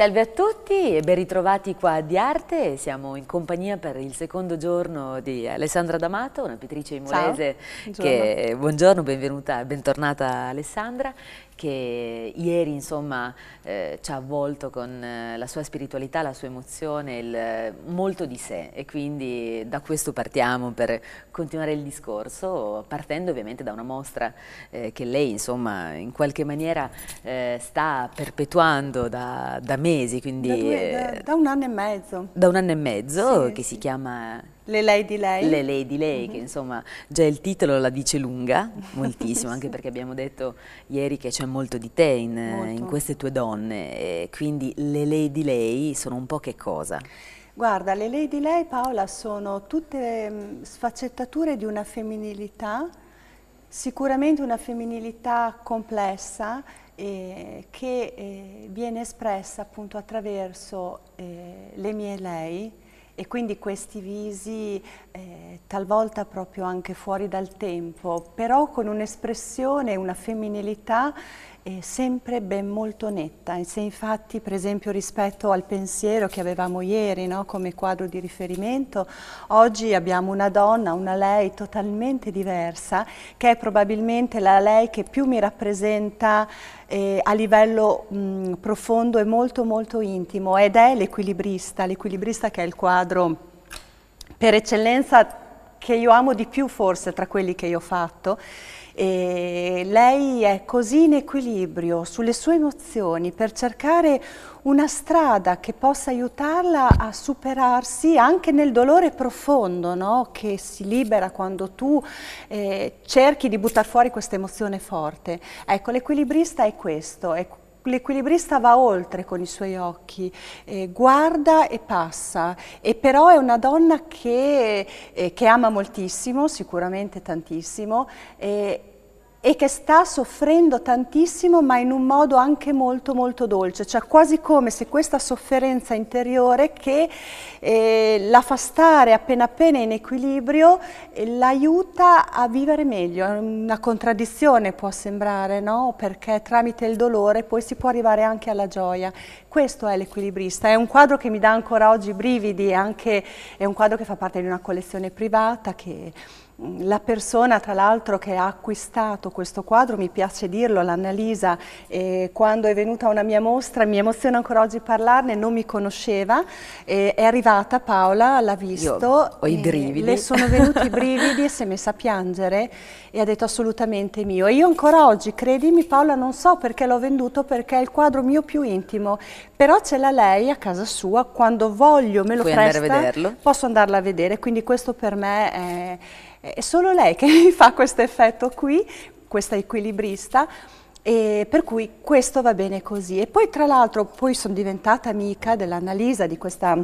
Salve a tutti e ben ritrovati qua di Arte, siamo in compagnia per il secondo giorno di Alessandra D'Amato, una pittrice imolese Ciao. Buongiorno. che buongiorno, benvenuta, bentornata Alessandra che ieri insomma, eh, ci ha avvolto con eh, la sua spiritualità, la sua emozione, il, eh, molto di sé e quindi da questo partiamo per continuare il discorso, partendo ovviamente da una mostra eh, che lei insomma, in qualche maniera eh, sta perpetuando da, da mesi. Quindi, da, due, da, eh, da, un anno e mezzo. Da un anno e mezzo sì, che sì. si chiama le lei di lei? Le lei di lei, mm -hmm. che mhm. insomma già il titolo la dice lunga, moltissimo, sì. anche perché abbiamo detto ieri che c'è molto di te in, in queste tue donne, E quindi le lei di lei sono un po' che cosa? Guarda, le lei di lei Paola sono tutte mh, mm, sfaccettature di una femminilità, sicuramente una femminilità complessa eh, che eh, viene espressa appunto attraverso eh, le mie lei, e quindi questi visi eh, talvolta proprio anche fuori dal tempo, però con un'espressione, una femminilità è sempre ben molto netta e se infatti per esempio rispetto al pensiero che avevamo ieri no, come quadro di riferimento, oggi abbiamo una donna, una lei totalmente diversa che è probabilmente la lei che più mi rappresenta eh, a livello mh, profondo e molto molto intimo ed è l'equilibrista, l'equilibrista che è il quadro per eccellenza che io amo di più forse tra quelli che io ho fatto e lei è così in equilibrio sulle sue emozioni per cercare una strada che possa aiutarla a superarsi anche nel dolore profondo no? che si libera quando tu eh, cerchi di buttare fuori questa emozione forte. Ecco, l'equilibrista è questo, è L'equilibrista va oltre con i suoi occhi, eh, guarda e passa, e però è una donna che, eh, che ama moltissimo, sicuramente tantissimo, eh, e che sta soffrendo tantissimo ma in un modo anche molto molto dolce, cioè quasi come se questa sofferenza interiore che eh, la fa stare appena appena in equilibrio eh, l'aiuta a vivere meglio, una contraddizione può sembrare, no? perché tramite il dolore poi si può arrivare anche alla gioia, questo è l'equilibrista, è un quadro che mi dà ancora oggi brividi, anche, è un quadro che fa parte di una collezione privata che la persona tra l'altro che ha acquistato questo quadro, mi piace dirlo, l'Annalisa, eh, quando è venuta una mia mostra, mi emoziona ancora oggi parlarne, non mi conosceva, eh, è arrivata Paola, l'ha visto, Io ho i eh, brividi. le sono venuti i brividi e si è messa a piangere e ha detto assolutamente mio. E io ancora oggi, credimi Paola, non so perché l'ho venduto, perché è il quadro mio più intimo, però ce l'ha lei a casa sua, quando voglio me lo Puoi presta, andare a vederlo. posso andarla a vedere, quindi questo per me è è solo lei che mi fa questo effetto qui, questa equilibrista, e per cui questo va bene così. E poi tra l'altro poi sono diventata amica dell'analisa di questa,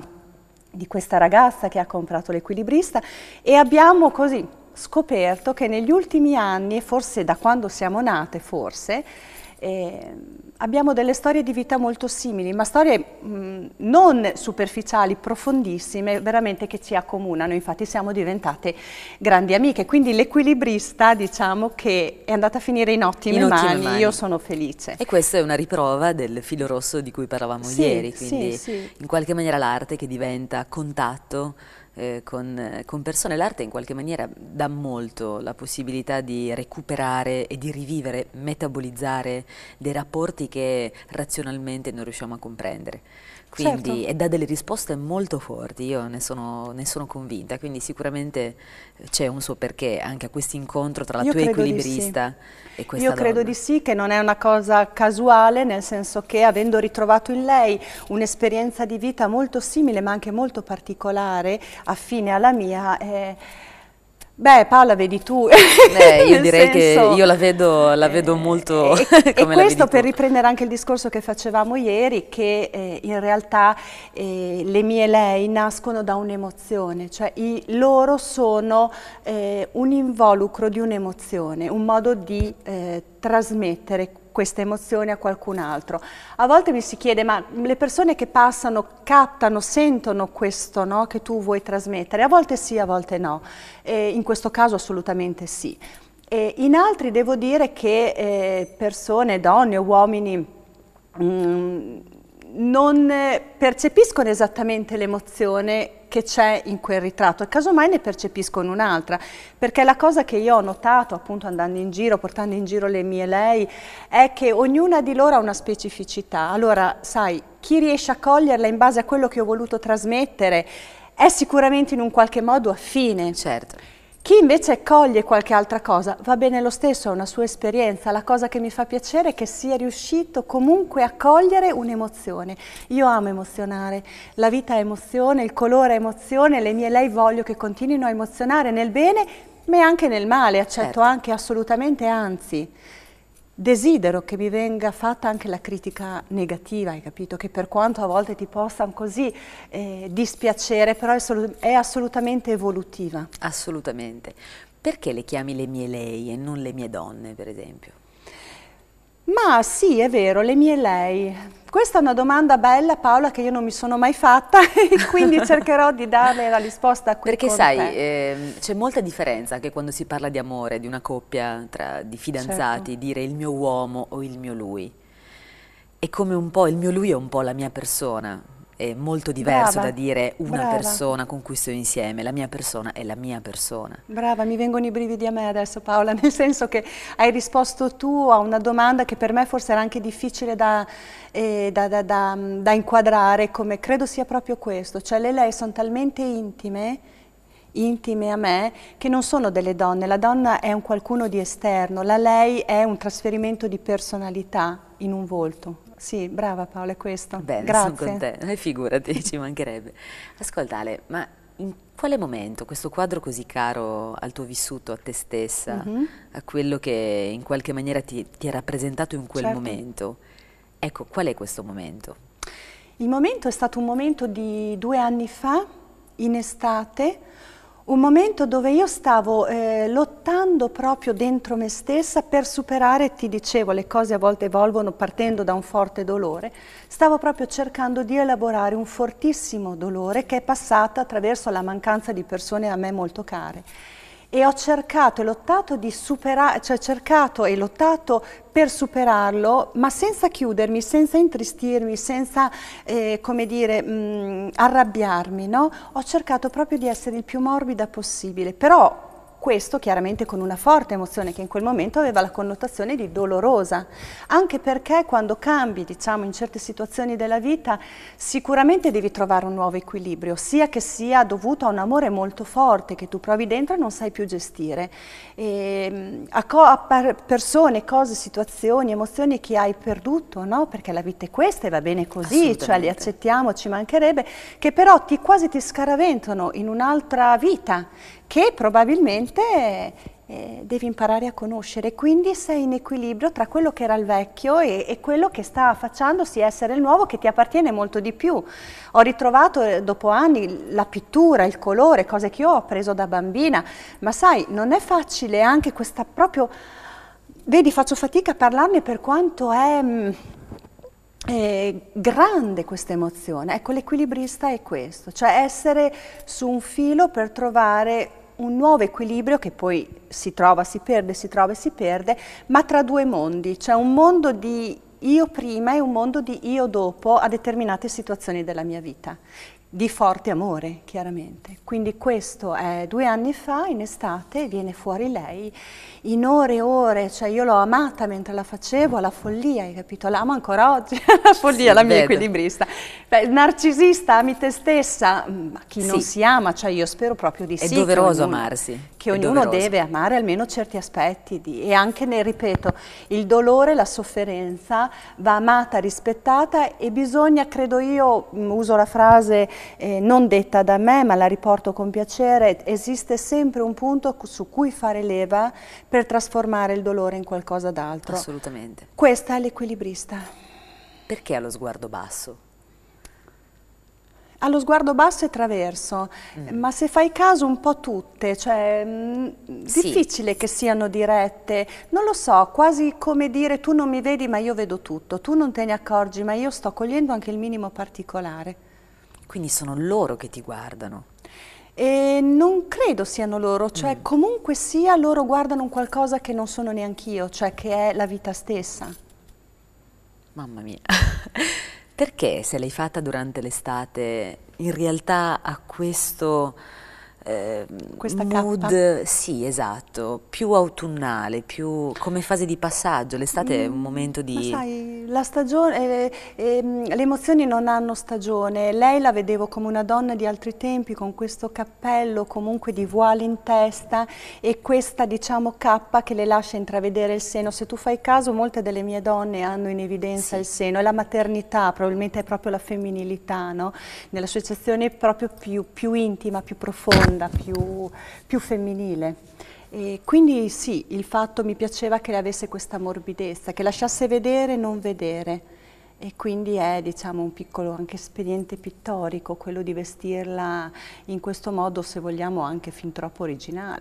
di questa ragazza che ha comprato l'equilibrista e abbiamo così scoperto che negli ultimi anni, forse da quando siamo nate forse, eh, abbiamo delle storie di vita molto simili, ma storie mh, non superficiali, profondissime, veramente che ci accomunano, infatti siamo diventate grandi amiche, quindi l'equilibrista diciamo che è andata a finire in ottime, in ottime mani. mani, io sono felice. E questa è una riprova del filo rosso di cui parlavamo sì, ieri, quindi sì, sì. in qualche maniera l'arte che diventa contatto eh, con, con, persone. L'arte in qualche maniera dà molto la possibilità di recuperare e di rivivere, metabolizzare dei rapporti che razionalmente non riusciamo a comprendere. Quindi, certo. E dà delle risposte molto forti, io ne sono, ne sono convinta, quindi sicuramente c'è un suo perché anche a questo incontro tra la io tua equilibrista sì. e questa io donna. Io credo di sì, che non è una cosa casuale, nel senso che avendo ritrovato in lei un'esperienza di vita molto simile ma anche molto particolare, affine alla mia. Eh, Beh, Paola, vedi tu. Eh, io direi senso, che io la vedo, la vedo eh, molto eh, e, e questo per riprendere anche il discorso che facevamo ieri, che eh, in realtà eh, le mie lei nascono da un'emozione, cioè i, loro sono eh, un involucro di un'emozione, un modo di trasmettere questa emozione a qualcun altro. A volte mi si chiede, ma le persone che passano captano, sentono questo no, che tu vuoi trasmettere? A volte sì, a volte no. E in questo caso assolutamente sì. E in altri devo dire che eh, persone, donne o uomini, mh, mm, non eh, percepiscono esattamente l'emozione che c'è in quel ritratto e casomai ne percepiscono un'altra perché la cosa che io ho notato appunto andando in giro, portando in giro le mie lei è che ognuna di loro ha una specificità allora sai chi riesce a coglierla in base a quello che ho voluto trasmettere è sicuramente in un qualche modo affine certo chi invece coglie qualche altra cosa va bene lo stesso, è una sua esperienza. La cosa che mi fa piacere è che sia riuscito comunque a cogliere un'emozione. Io amo emozionare, la vita è emozione, il colore è emozione, le mie lei voglio che continuino a emozionare nel bene ma anche nel male, accetto certo. anche assolutamente, anzi desidero che mi venga fatta anche la critica negativa, hai capito? Che per quanto a volte ti possa così eh, dispiacere, però è, è, assolutamente evolutiva. Assolutamente. Perché le chiami le mie lei e non le mie donne, per esempio? Ma sì, è vero, le mie lei. Questa è una domanda bella, Paola, che io non mi sono mai fatta e quindi cercherò di dare la risposta a qui. Perché sai, eh, c'è molta differenza anche quando si parla di amore, di una coppia, tra, di fidanzati, certo. dire il mio uomo o il mio lui. È come un po', il mio lui è un po' la mia persona, è molto diverso brava, da dire una brava. persona con cui sto insieme, la mia persona è la mia persona. Brava, mi vengono i brividi a me adesso Paola, nel senso che hai risposto tu a una domanda che per me forse era anche difficile da, eh, da, da, da inquadrare, come credo sia proprio questo, cioè le lei sono talmente intime intime a me che non sono delle donne, la donna è un qualcuno di esterno, la lei è un trasferimento di personalità in un volto. Sì, brava Paola, è questo. Bene, Grazie. sono con te, eh, figurati, ci mancherebbe. Ascolta Ale, ma in quale momento questo quadro così caro al tuo vissuto, a te stessa, mm -hmm. a quello che in qualche maniera ti, ti è rappresentato in quel certo. momento, ecco, qual è questo momento? Il momento è stato un momento di due anni fa, in estate, un momento dove io stavo eh, lottando proprio dentro me stessa per superare, ti dicevo, le cose a volte evolvono partendo da un forte dolore, stavo proprio cercando di elaborare un fortissimo dolore che è passato attraverso la mancanza di persone a me molto care e ho cercato e lottato di superare, cioè cercato e lottato per superarlo, ma senza chiudermi, senza intristirmi, senza, eh, come dire, mh, mm, arrabbiarmi, no? Ho cercato proprio di essere il più morbida possibile, però questo chiaramente con una forte emozione che in quel momento aveva la connotazione di dolorosa, anche perché quando cambi, diciamo, in certe situazioni della vita, sicuramente devi trovare un nuovo equilibrio, sia che sia dovuto a un amore molto forte che tu provi dentro e non sai più gestire, e, ehm, a, co a persone, cose, situazioni, emozioni che hai perduto, no? Perché la vita è questa e va bene così, cioè li accettiamo, ci mancherebbe, che però ti, quasi ti scaraventano in un'altra vita che probabilmente te eh, devi imparare a conoscere, quindi sei in equilibrio tra quello che era il vecchio e, e, quello che sta affacciandosi essere il nuovo che ti appartiene molto di più. Ho ritrovato eh, dopo anni la pittura, il colore, cose che io ho appreso da bambina, ma sai, non è facile anche questa proprio... Vedi, faccio fatica a parlarne per quanto è... Mh, mm, eh, grande questa emozione. Ecco, l'equilibrista è questo, cioè essere su un filo per trovare un nuovo equilibrio che poi si trova, si perde, si trova e si perde, ma tra due mondi, cioè un mondo di io prima e un mondo di io dopo a determinate situazioni della mia vita, di forte amore, chiaramente. Quindi questo è due anni fa, in estate, viene fuori lei, in ore e ore, cioè io l'ho amata mentre la facevo, alla follia, hai capito? L'amo ancora oggi, la follia, sì, la mia vedo. equilibrista. Beh, narcisista, ami te stessa, mm, ma chi sì. non si ama, cioè io spero proprio di È sì. È doveroso amarsi. Che ognuno deve amare almeno certi aspetti di, e anche, ne ripeto, il dolore, la sofferenza va amata, rispettata e bisogna, credo io, mm, uso la frase eh, non detta da me ma la riporto con piacere, esiste sempre un punto su cui fare leva per trasformare il dolore in qualcosa d'altro. Assolutamente. Questa è l'equilibrista. Perché ha lo sguardo basso? allo sguardo basso e traverso, mm. ma se fai caso un po' tutte, cioè mh, mm, sì. difficile che siano dirette, non lo so, quasi come dire tu non mi vedi ma io vedo tutto, tu non te ne accorgi ma io sto cogliendo anche il minimo particolare. Quindi sono loro che ti guardano. E non credo siano loro, cioè mm. comunque sia loro guardano un qualcosa che non sono neanche io, cioè che è la vita stessa. Mamma mia. Perché se l'hai fatta durante l'estate in realtà a questo eh, Questa ehm, mood, K. sì esatto, più autunnale, più come fase di passaggio, l'estate mm, è un mm, momento di... sai, la stagione, eh, eh, le emozioni non hanno stagione, lei la vedevo come una donna di altri tempi con questo cappello comunque di voile in testa e questa diciamo cappa che le lascia intravedere il seno, se tu fai caso molte delle mie donne hanno in evidenza sì. il seno, è la maternità, probabilmente è proprio la femminilità, no? nella sua accezione proprio più, più intima, più profonda domanda più, più femminile. E quindi sì, il fatto mi piaceva che avesse questa morbidezza, che lasciasse vedere e non vedere e quindi è diciamo, un piccolo anche espediente pittorico quello di vestirla in questo modo se vogliamo anche fin troppo originale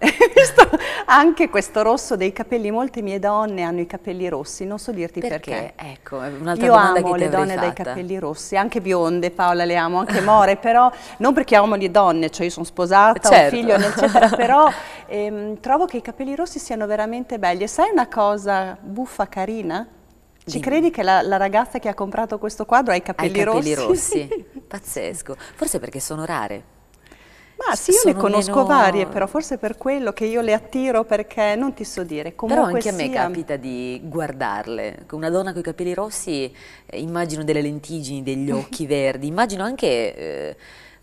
anche questo rosso dei capelli molte mie donne hanno i capelli rossi non so dirti perché, perché. ecco un'altra domanda amo che le donne fatta. dai capelli rossi anche bionde Paola le amo anche more però non perché amo le donne cioè io sono sposata certo. ho figlio eccetera però ehm, trovo che i capelli rossi siano veramente belli e sai una cosa buffa carina ci credi che la, la, ragazza che ha comprato questo quadro ha i capelli, ha i capelli rossi? rossi. Pazzesco, forse perché sono rare. Ma sì, io ne conosco meno... varie, però forse per quello che io le attiro perché non ti so dire. Comunque però anche a me capita di guardarle. Una donna con i capelli rossi, eh, immagino delle lentiggini, degli occhi verdi, immagino anche... Eh,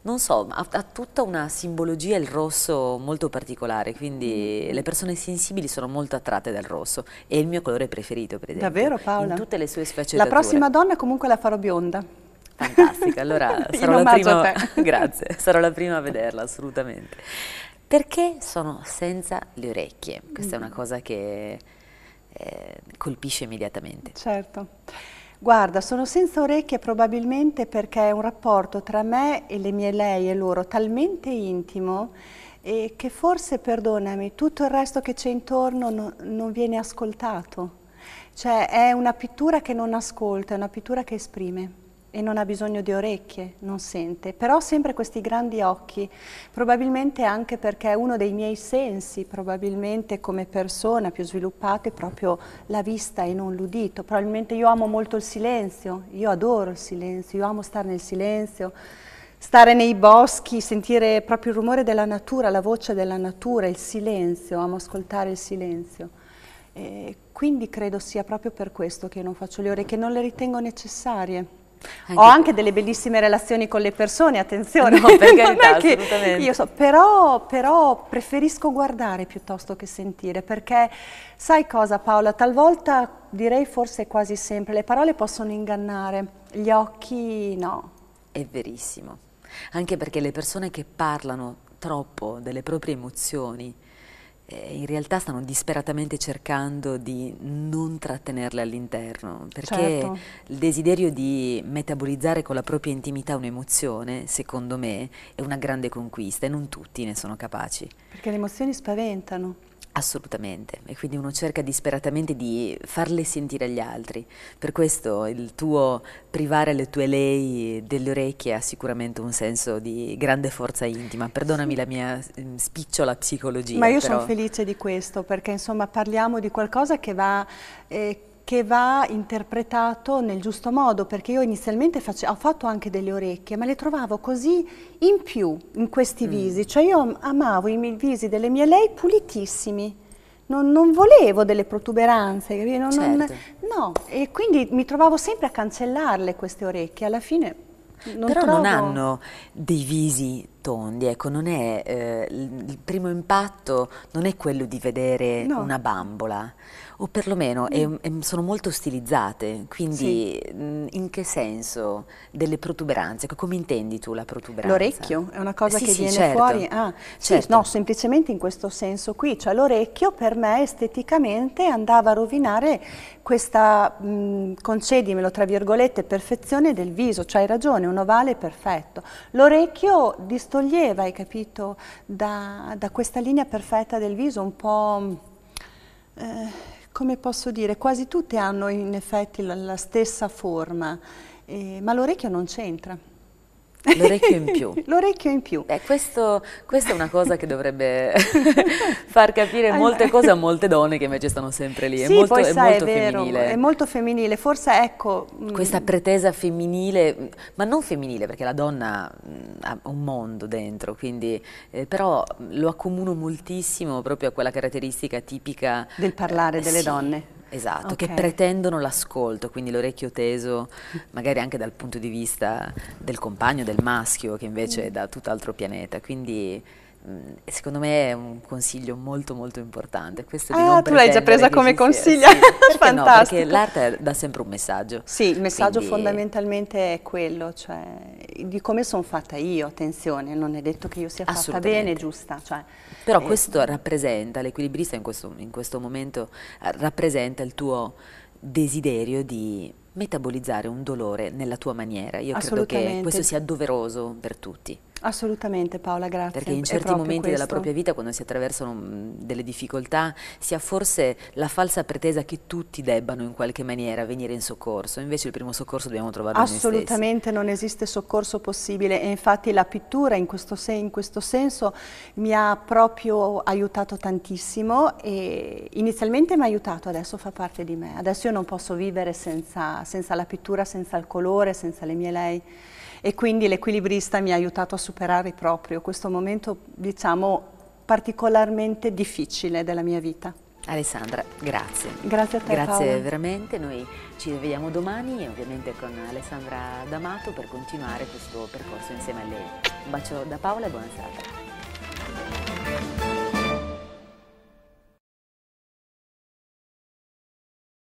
non so, ha, ha, tutta una simbologia il rosso molto particolare, quindi mm. le persone sensibili sono molto attratte dal rosso è il mio colore preferito, per esempio. Davvero Paola? In tutte le sue sfaccettature. La prossima donna comunque la farò bionda. Fantastica, allora sarò la, prima... Grazie, sarò la prima a vederla, assolutamente. Perché sono senza le orecchie? Questa mm. è una mm. cosa che eh, colpisce immediatamente. Certo. Guarda, sono senza orecchie probabilmente perché è un rapporto tra me e le mie lei e loro talmente intimo e che forse, perdonami, tutto il resto che c'è intorno no, non viene ascoltato. Cioè è una pittura che non ascolta, è una pittura che esprime e non ha bisogno di orecchie, non sente, però sempre questi grandi occhi, probabilmente anche perché è uno dei miei sensi, probabilmente come persona più sviluppata è proprio la vista e non l'udito, probabilmente io amo molto il silenzio, io adoro il silenzio, io amo stare nel silenzio, stare nei boschi, sentire proprio il rumore della natura, la voce della natura, il silenzio, amo ascoltare il silenzio. E quindi credo sia proprio per questo che non faccio le orecchie, non le ritengo necessarie. Anche Ho anche delle bellissime relazioni con le persone, attenzione, no, per carità, assolutamente. So, però, però preferisco guardare piuttosto che sentire, perché sai cosa Paola, talvolta direi forse quasi sempre, le parole possono ingannare, gli occhi no. È verissimo, anche perché le persone che parlano troppo delle proprie emozioni, eh, in realtà stanno disperatamente cercando di non trattenerle all'interno, perché certo. il desiderio di metabolizzare con la propria intimità un'emozione, secondo me, è una grande conquista e non tutti ne sono capaci. Perché le emozioni spaventano. Assolutamente, e quindi uno cerca disperatamente di farle sentire agli altri. Per questo il tuo privare le tue lei delle orecchie ha sicuramente un senso di grande forza intima. Perdonami sì. la mia mm, spicciola psicologia. Ma io sono felice di questo perché insomma parliamo di qualcosa che va... Eh, che va interpretato nel giusto modo, perché io inizialmente face, ho fatto anche delle orecchie, ma le trovavo così in più in questi mm. visi, cioè io amavo i visi delle mie lei pulitissimi. Non, non volevo delle protuberanze, non, certo. non, no, e quindi mi trovavo sempre a cancellarle queste orecchie, alla fine non Però trovo... non hanno dei visi tondi, ecco, non è, eh, il primo impatto non è quello di vedere no. una bambola, o perlomeno mm. è, è, sono molto stilizzate, quindi sì. mh, mm, in che senso delle protuberanze? Come intendi tu la protuberanza? L'orecchio è una cosa eh sì, che sì, viene certo. fuori? Ah, certo. no, semplicemente in questo senso qui, cioè l'orecchio per me esteticamente andava a rovinare questa, mh, mm, concedimelo tra virgolette, perfezione del viso, cioè hai ragione, un ovale perfetto. L'orecchio distoglieva, hai capito, da, da questa linea perfetta del viso un po'... Mm, eh, come posso dire, quasi tutte hanno in effetti la, la stessa forma, eh, ma l'orecchio non c'entra. L'orecchio in più. L'orecchio in più. Beh, questo, questa è una cosa che dovrebbe far capire molte cose a molte donne che invece stanno sempre lì. Sì, è molto, poi, è sai, molto è vero, femminile. È molto femminile, forse ecco... Mm, questa pretesa femminile, ma non femminile perché la donna mm, ha un mondo dentro, quindi, eh, però lo accomuno moltissimo proprio a quella caratteristica tipica... Del parlare eh, delle sì, donne. Esatto, okay. che pretendono l'ascolto, quindi l'orecchio teso, magari anche dal punto di vista del compagno, del maschio, che invece è da tutt'altro pianeta. Quindi Mm, secondo me è un consiglio molto molto importante. Questo ah, tu l'hai già presa come consiglio. Sì, perché Fantastico. No, perché l'arte dà sempre un messaggio. Sì, il messaggio Quindi... fondamentalmente è quello, cioè di come sono fatta io, attenzione, non è detto che io sia fatta bene, giusta. Cioè, Però eh, questo rappresenta, l'equilibrista in questo, in questo momento eh, rappresenta il tuo desiderio di metabolizzare un dolore nella tua maniera. Io credo che questo sia doveroso per tutti. Assolutamente Paola, grazie. Perché in certi momenti questo. della propria vita, quando si attraversano delle difficoltà, si ha forse la falsa pretesa che tutti debbano in qualche maniera venire in soccorso, invece il primo soccorso dobbiamo trovarlo Assolutamente non esiste soccorso possibile e infatti la pittura in questo, sen in questo senso mi ha proprio aiutato tantissimo e inizialmente mi ha aiutato, adesso fa parte di me. Adesso io non posso vivere senza, senza la pittura, senza il colore, senza le mie lei e quindi l'equilibrista mi ha aiutato a superare proprio questo momento, diciamo, particolarmente difficile della mia vita. Alessandra, grazie. Grazie a te. Grazie Paola. veramente, noi ci rivediamo domani ovviamente con Alessandra D'Amato per continuare questo percorso insieme a lei. Un bacio da Paola e buona serata.